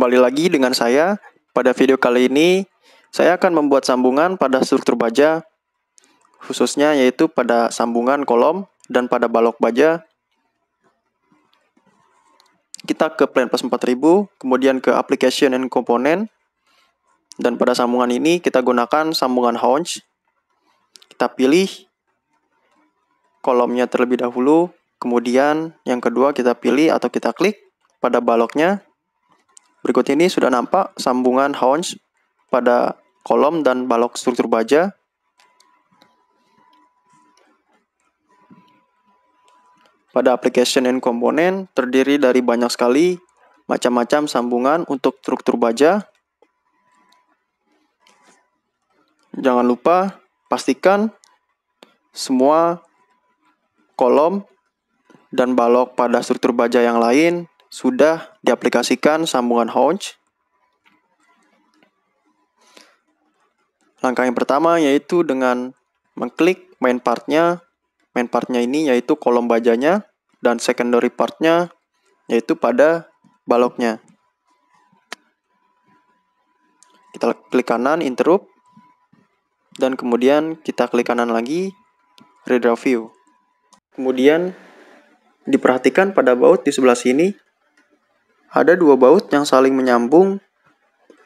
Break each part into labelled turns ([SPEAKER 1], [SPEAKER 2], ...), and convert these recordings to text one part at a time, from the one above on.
[SPEAKER 1] Kembali lagi dengan saya. Pada video kali ini, saya akan membuat sambungan pada struktur baja, khususnya yaitu pada sambungan kolom dan pada balok baja. Kita ke plan plus 4000, kemudian ke application and component. Dan pada sambungan ini kita gunakan sambungan haunch. Kita pilih kolomnya terlebih dahulu, kemudian yang kedua kita pilih atau kita klik pada baloknya, Berikut ini sudah nampak sambungan haunch pada kolom dan balok struktur baja. Pada application and component terdiri dari banyak sekali macam-macam sambungan untuk struktur baja. Jangan lupa pastikan semua kolom dan balok pada struktur baja yang lain sudah diaplikasikan sambungan Hodge. Langkah yang pertama yaitu dengan mengklik main partnya. Main partnya ini yaitu kolom bajanya dan secondary partnya yaitu pada baloknya. Kita klik kanan interrupt dan kemudian kita klik kanan lagi redraw view. Kemudian diperhatikan pada baut di sebelah sini ada dua baut yang saling menyambung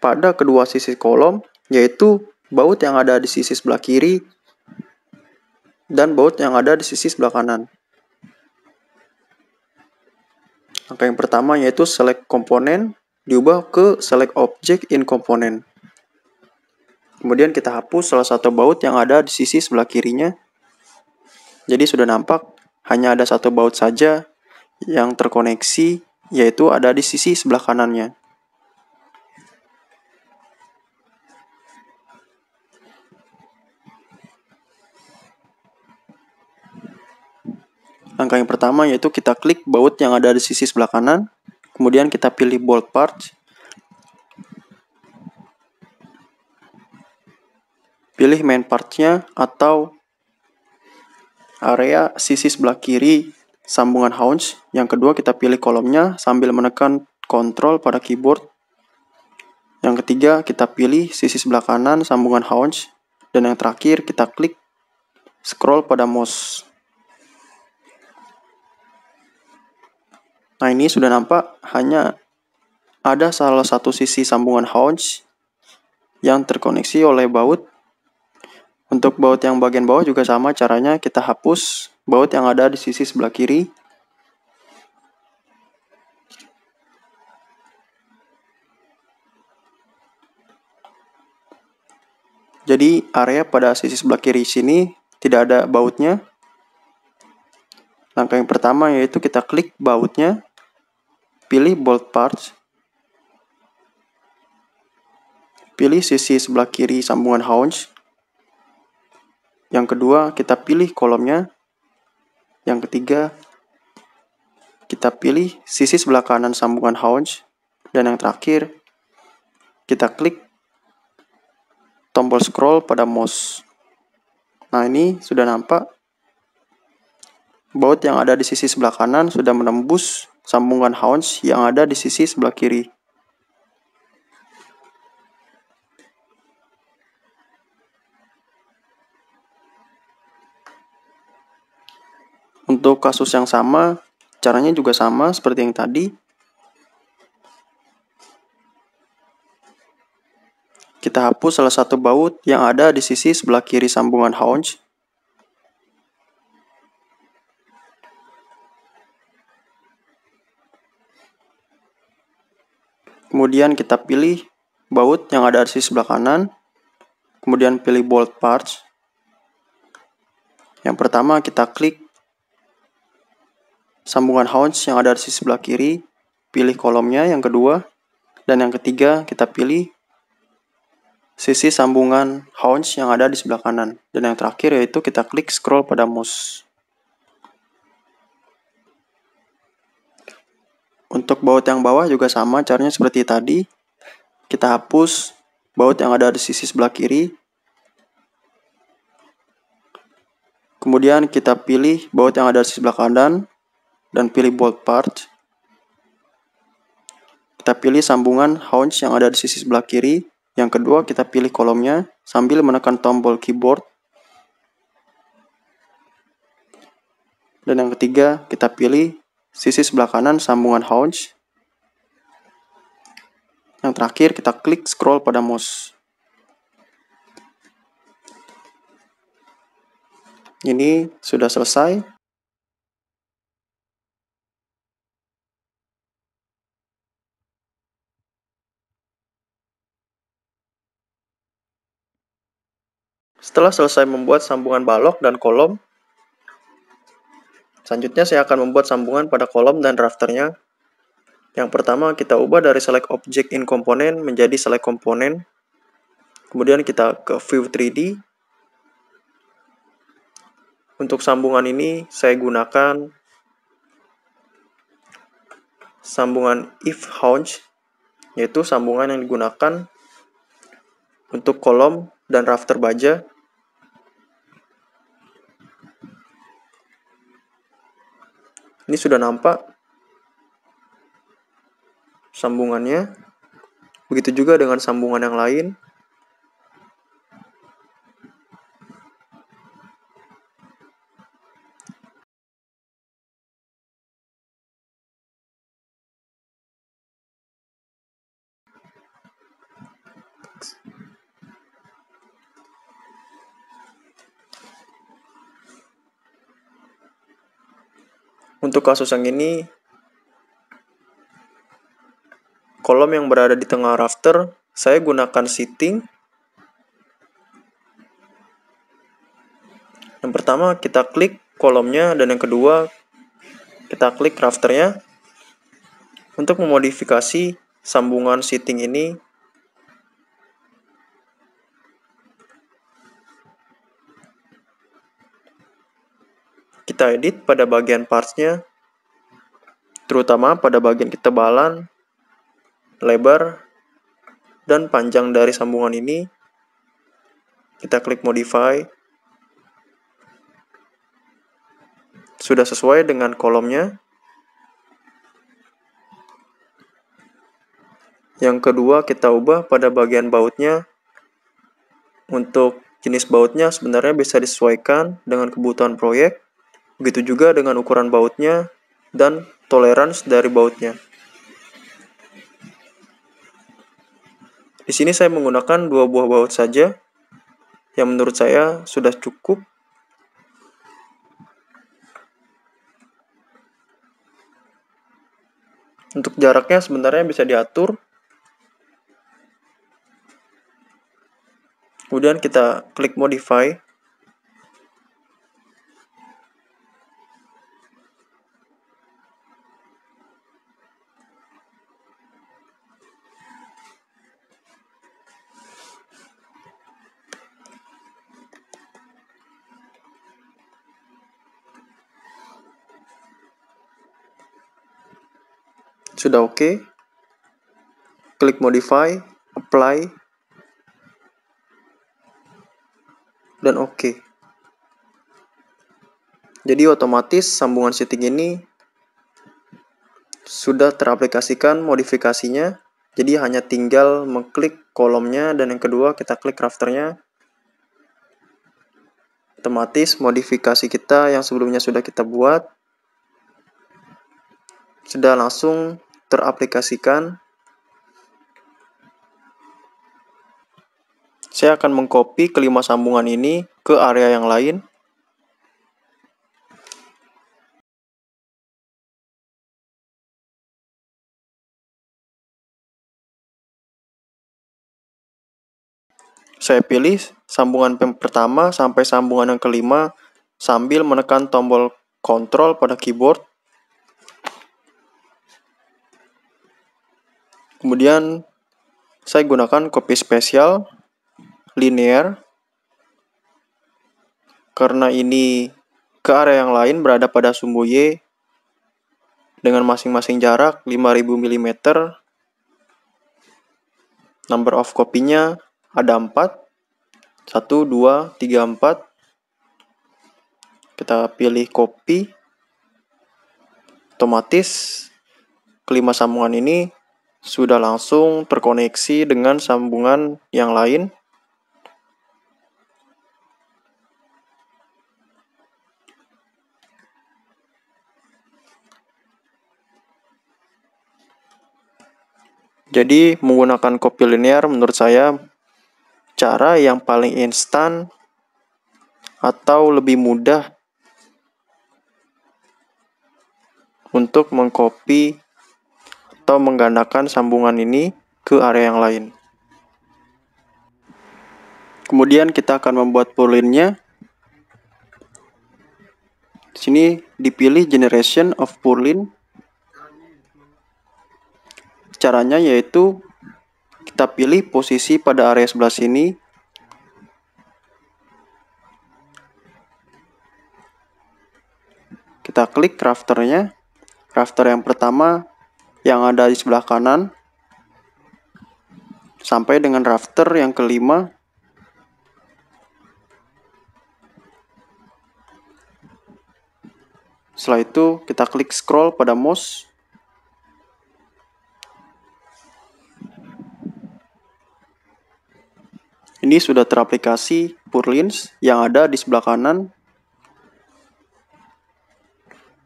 [SPEAKER 1] pada kedua sisi kolom, yaitu baut yang ada di sisi sebelah kiri dan baut yang ada di sisi sebelah kanan. Langkah yang pertama yaitu select komponen diubah ke select object in komponen. Kemudian kita hapus salah satu baut yang ada di sisi sebelah kirinya. Jadi sudah nampak hanya ada satu baut saja yang terkoneksi yaitu ada di sisi sebelah kanannya. Langkah yang pertama yaitu kita klik baut yang ada di sisi sebelah kanan, kemudian kita pilih bolt part, pilih main partnya atau area sisi sebelah kiri sambungan haunch Yang kedua kita pilih kolomnya sambil menekan kontrol pada keyboard. Yang ketiga kita pilih sisi sebelah kanan sambungan haunch Dan yang terakhir kita klik scroll pada mouse. Nah ini sudah nampak hanya ada salah satu sisi sambungan haunch yang terkoneksi oleh baut. Untuk baut yang bagian bawah juga sama caranya kita hapus baut yang ada di sisi sebelah kiri Jadi area pada sisi sebelah kiri sini tidak ada bautnya. Langkah yang pertama yaitu kita klik bautnya, pilih bolt parts, pilih sisi sebelah kiri sambungan haunch. Yang kedua, kita pilih kolomnya, ketiga, kita pilih sisi sebelah kanan sambungan haunch Dan yang terakhir, kita klik tombol scroll pada mouse. Nah, ini sudah nampak baut yang ada di sisi sebelah kanan sudah menembus sambungan haunch yang ada di sisi sebelah kiri. Untuk kasus yang sama, caranya juga sama seperti yang tadi. Kita hapus salah satu baut yang ada di sisi sebelah kiri sambungan haunch. Kemudian kita pilih baut yang ada di sisi sebelah kanan. Kemudian pilih bolt parts. Yang pertama kita klik sambungan Hounds yang ada di sisi sebelah kiri, pilih kolomnya yang kedua, dan yang ketiga kita pilih sisi sambungan Hounds yang ada di sebelah kanan. Dan yang terakhir yaitu kita klik scroll pada mouse. Untuk baut yang bawah juga sama caranya seperti tadi. Kita hapus baut yang ada di sisi sebelah kiri, Kemudian kita pilih baut yang ada di sebelah kanan dan pilih hmm. bold part. Kita pilih sambungan Haunch yang ada di sisi sebelah kiri. Yang kedua, kita pilih kolomnya sambil menekan tombol keyboard. Dan yang ketiga, kita pilih sisi sebelah kanan sambungan Haunch. Yang terakhir, kita klik scroll pada mouse. Ini sudah selesai. Setelah selesai membuat sambungan balok dan kolom, selanjutnya saya akan membuat sambungan pada kolom dan rafternya. Yang pertama kita ubah dari select object in Component menjadi select Component. Kemudian kita ke view 3D. Untuk sambungan ini saya gunakan sambungan if haunch yaitu sambungan yang digunakan untuk kolom dan rafter baja ini sudah nampak sambungannya begitu juga dengan sambungan yang lain Untuk kasus yang ini, kolom yang berada di tengah rafter, saya gunakan sitting. Yang pertama kita klik kolomnya dan yang kedua kita klik rafternya. Untuk memodifikasi sambungan sitting ini, kita edit pada bagian partsnya, terutama pada bagian ketebalan, lebar, dan panjang dari sambungan ini. Kita klik modify. Sudah sesuai dengan kolomnya. Yang kedua kita ubah pada bagian bautnya. Untuk jenis bautnya sebenarnya bisa disesuaikan dengan kebutuhan proyek Begitu juga dengan ukuran bautnya dan tolerans dari bautnya. Di sini saya menggunakan dua buah baut saja yang menurut saya sudah cukup Untuk jaraknya sebenarnya bisa diatur. Kemudian kita klik modify. Sudah oke. Okay. Klik modify, apply, dan oke. Okay. Jadi otomatis sambungan setting ini sudah teraplikasikan modifikasinya. Jadi hanya tinggal mengklik kolomnya dan yang kedua kita klik crafternya. Otomatis modifikasi kita yang sebelumnya sudah kita buat sudah langsung teraplikasikan. Saya akan mengcopy kelima sambungan ini ke area yang lain. Saya pilih sambungan pertama sampai sambungan yang kelima sambil menekan tombol Control pada keyboard Kemudian saya gunakan kopi spesial linear karena ini ke area yang lain berada pada sumbu Y dengan masing-masing jarak 5000 mm. Number of kopinya ada 4. 1 2 3 4. Kita pilih kopi otomatis kelima sambungan ini sudah langsung terkoneksi dengan sambungan yang lain. Jadi, menggunakan kopi linear menurut saya cara yang paling instan atau lebih mudah untuk mengcopy atau menggandakan sambungan ini ke area yang lain. Kemudian kita akan membuat purlinnya. Di sini dipilih generation of purlin. Caranya yaitu kita pilih posisi pada area sebelah sini kita klik crafternya crafter yang pertama yang ada di sebelah kanan sampai dengan rafter yang kelima setelah itu kita klik scroll pada mouse Ini sudah teraplikasi Purlins yang ada di sebelah kanan.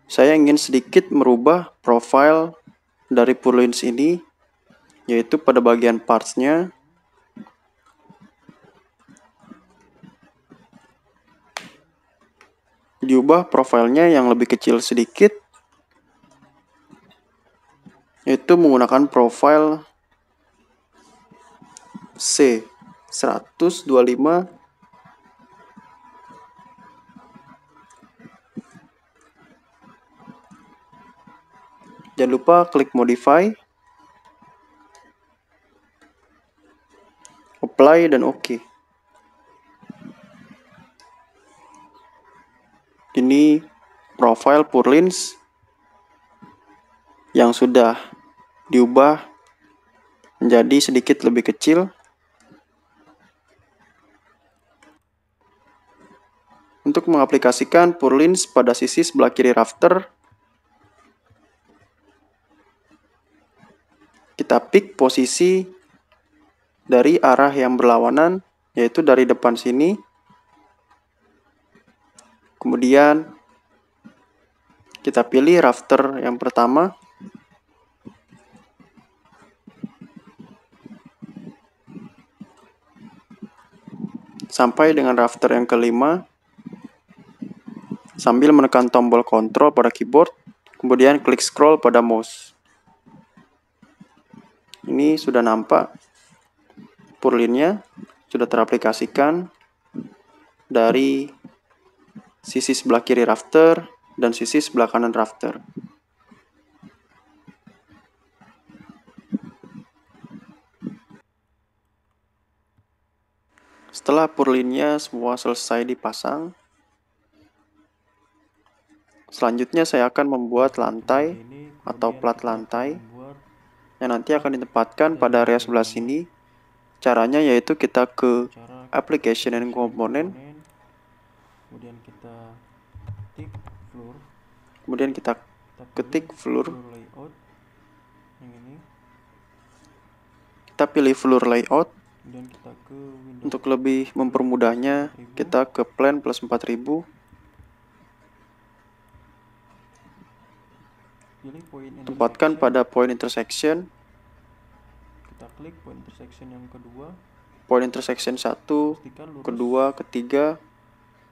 [SPEAKER 1] Saya ingin sedikit merubah profile dari Purlins ini yaitu pada bagian partsnya diubah profilnya yang lebih kecil sedikit yaitu menggunakan profil C 125 Jangan lupa klik modify, apply dan OK. Ini profile Purlins yang sudah diubah menjadi sedikit lebih kecil. Untuk mengaplikasikan Purlins pada sisi sebelah kiri rafter, kita pick posisi dari arah yang berlawanan, yaitu dari depan sini. Kemudian kita pilih rafter yang pertama. Sampai dengan rafter yang kelima. Sambil menekan tombol kontrol pada keyboard, kemudian klik scroll pada mouse ini sudah nampak purlinnya sudah teraplikasikan dari sisi sebelah kiri rafter dan sisi sebelah kanan rafter. Setelah purlinnya semua selesai dipasang, selanjutnya saya akan membuat lantai atau plat lantai yang nanti akan ditempatkan pada area sebelah sini. Caranya yaitu kita ke application and component Kemudian kita ketik floor. Kemudian kita ketik floor. Kita pilih floor layout. Untuk lebih mempermudahnya, kita ke plan plus 4000 tempatkan pada point intersection kita klik point intersection yang kedua point intersection satu kedua ketiga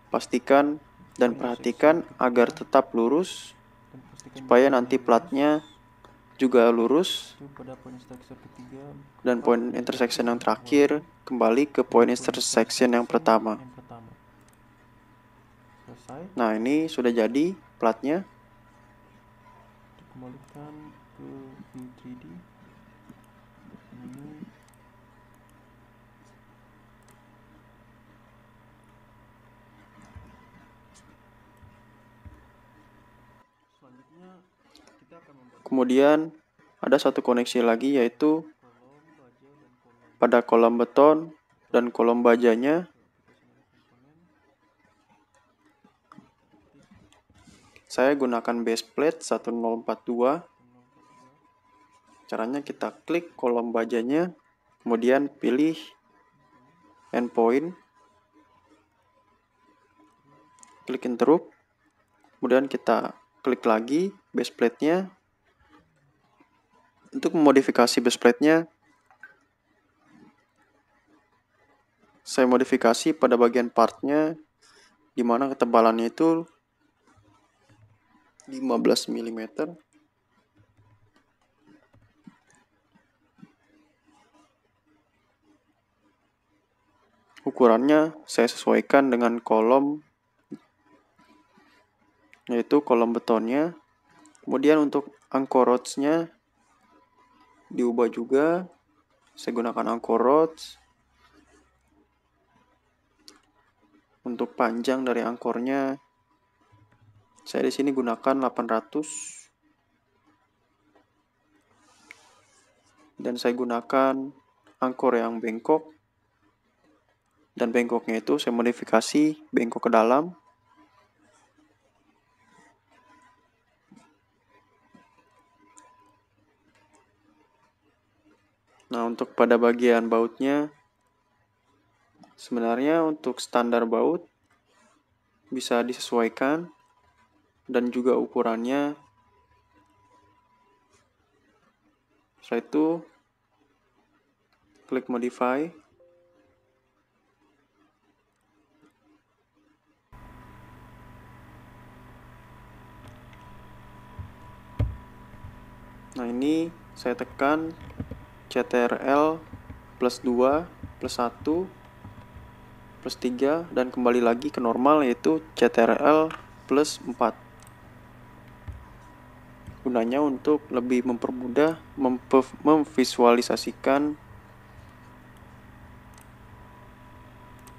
[SPEAKER 1] pastikan dan perhatikan agar tetap lurus supaya nanti platnya juga lurus dan point intersection yang terakhir kembali ke point intersection yang pertama nah ini sudah jadi platnya kembalikan ke view 3 d menu kemudian ada satu koneksi lagi yaitu pada kolom beton dan kolom bajanya Saya gunakan base plate 1042. Caranya kita klik kolom bajanya, kemudian pilih endpoint, klik interrupt, kemudian kita klik lagi base plate-nya. Untuk memodifikasi base plate-nya, saya modifikasi pada bagian partnya di mana ketebalannya itu 15 mm ukurannya saya sesuaikan dengan kolom yaitu kolom betonnya kemudian untuk angkor rods-nya diubah juga saya gunakan angkor rods untuk panjang dari angkornya saya di sini gunakan 800 dan saya gunakan angkor yang bengkok dan bengkoknya itu saya modifikasi bengkok ke dalam Nah, untuk pada bagian bautnya, sebenarnya untuk standar baut bisa disesuaikan dan juga ukurannya. Setelah itu, klik modify. Nah ini saya tekan CTRL plus 2, plus 1, plus 3, dan kembali lagi ke normal yaitu CTRL plus 4 gunanya untuk lebih mempermudah memvisualisasikan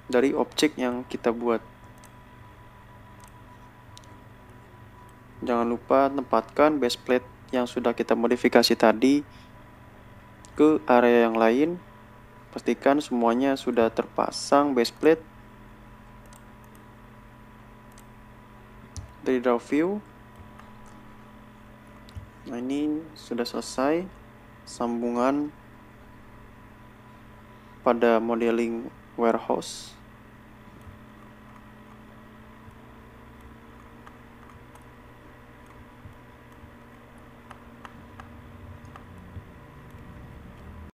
[SPEAKER 1] dari objek yang kita buat. Jangan lupa tempatkan base plate yang sudah kita modifikasi tadi ke area yang lain. Pastikan semuanya sudah terpasang base plate. Dari draw view Nah ini sudah selesai sambungan pada modeling warehouse